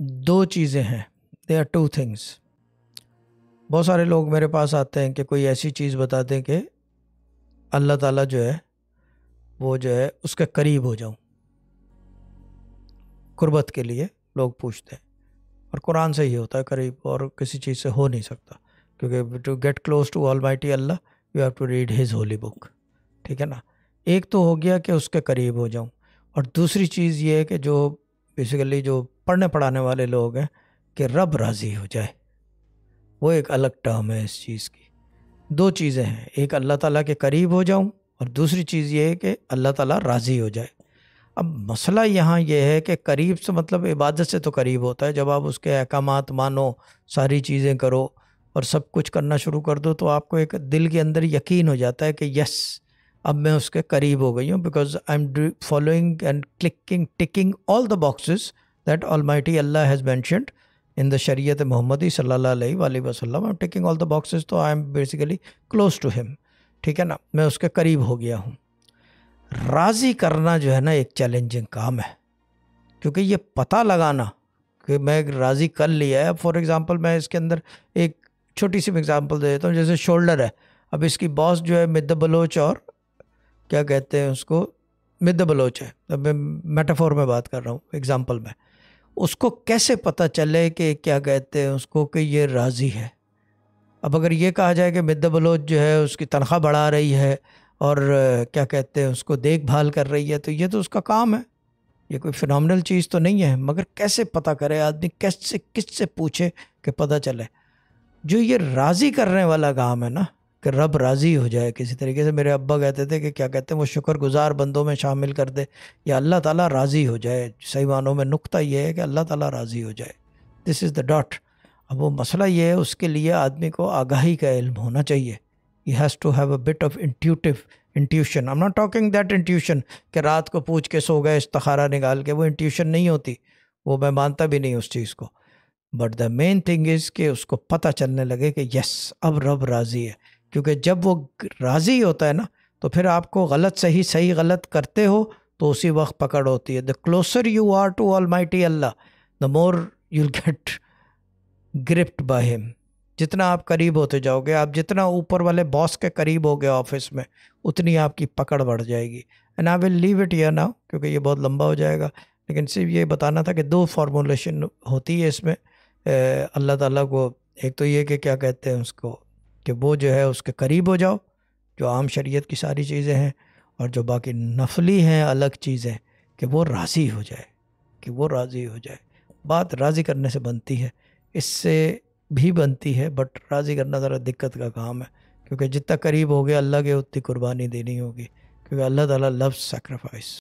दो चीज़ें हैं दे आर टू थिंग्स बहुत सारे लोग मेरे पास आते हैं कि कोई ऐसी चीज़ बता दें कि अल्लाह ताला जो है वो जो है उसके करीब हो जाऊं कुर्बत के लिए लोग पूछते हैं और कुरान से ही होता है करीब और किसी चीज़ से हो नहीं सकता क्योंकि to get close to almighty Allah you have to read his holy book ठीक है ना एक तो हो गया कि उसके करीब हो जाऊं और दूसरी चीज़ ये है कि जो बेसिकली जो पढ़ने पढ़ाने वाले लोग हैं कि रब राज़ी हो जाए वो एक अलग टर्म है इस चीज़ की दो चीज़ें हैं एक अल्लाह ताला के करीब हो जाऊं और दूसरी चीज़ ये है कि अल्लाह ताला राज़ी हो जाए अब मसला यहाँ यह है कि करीब से मतलब इबादत से तो करीब होता है जब आप उसके अहकाम मानो सारी चीज़ें करो और सब कुछ करना शुरू कर दो तो आपको एक दिल के अंदर यकीन हो जाता है कि यस अब मैं उसके करीब हो गई हूँ because I am following and clicking ticking all the boxes that almighty Allah has mentioned in the शरीत मोहम्मदी सल्ला वसलम I am ticking all the boxes तो I am basically close to him ठीक है ना मैं उसके करीब हो गया हूँ राज़ी करना जो है ना एक चैलेंजिंग काम है क्योंकि ये पता लगाना कि मैं राज़ी कर लिया है फॉर एग्ज़ाम्पल मैं इसके अंदर एक छोटी सी एग्ज़ाम्पल दे देता हूँ जैसे शोल्डर है अब इसकी बॉस जो है मिद बलोच और क्या कहते हैं उसको मिद बलोच है अब मैं मेटाफोर में बात कर रहा हूँ एग्ज़ाम्पल में उसको कैसे पता चले कि क्या कहते हैं उसको कि ये राज़ी है अब अगर ये कहा जाए कि मिद बलोच जो है उसकी तनख्वाह बढ़ा रही है और क्या कहते हैं उसको देखभाल कर रही है तो ये तो उसका काम है ये कोई फिनल चीज़ तो नहीं है मगर कैसे पता करे आदमी कैसे किस से पूछे कि पता चले जो ये राज़ी करने वाला काम है ना कि रब राज़ी हो जाए किसी तरीके से मेरे अब्बा कहते थे कि क्या कहते हैं वो शुक्रगुजार बंदों में शामिल कर दे या अल्लाह ताला राज़ी हो जाए सही मानों में नुक्ता ये है कि अल्लाह ताला राज़ी हो जाए दिस इज़ द डॉट अब वो मसला ये है उसके लिए आदमी को आगाही का इल्म होना चाहिए he has to have a bit of intuitive intuition I am not talking that intuition कि रात को पूछ के सो गए तखारा निकाल के वो इंट्यूशन नहीं होती वो मैं मानता भी नहीं उस चीज़ को but the main thing is कि उसको पता चलने लगे कि यस अब रब राज़ी है क्योंकि जब वो राज़ी होता है ना तो फिर आपको गलत सही सही गलत करते हो तो उसी वक्त पकड़ होती है the closer you are to almighty Allah the more you get gripped by him जितना आप करीब होते जाओगे आप जितना ऊपर वाले बॉस के करीब हो गए ऑफिस में उतनी आपकी पकड़ बढ़ जाएगी and I will leave it या नाउ क्योंकि ये बहुत लंबा हो जाएगा लेकिन सिर्फ ये बताना था कि दो फार्मूलेशन होती है इसमें अल्लाह ताला को एक तो ये कि क्या कहते हैं उसको कि वो जो है उसके करीब हो जाओ जो आम शरीयत की सारी चीज़ें हैं और जो बाकी नफली हैं अलग चीज़ें कि वो राज़ी हो जाए कि वो राज़ी हो जाए बात राज़ी करने से बनती है इससे भी बनती है बट राज़ी करना ज़रा दिक्कत का काम है क्योंकि जितना करीब हो गया अल्लाह के उतनी कुर्बानी देनी होगी क्योंकि अल्लाह ताला लव सेक्रीफाइस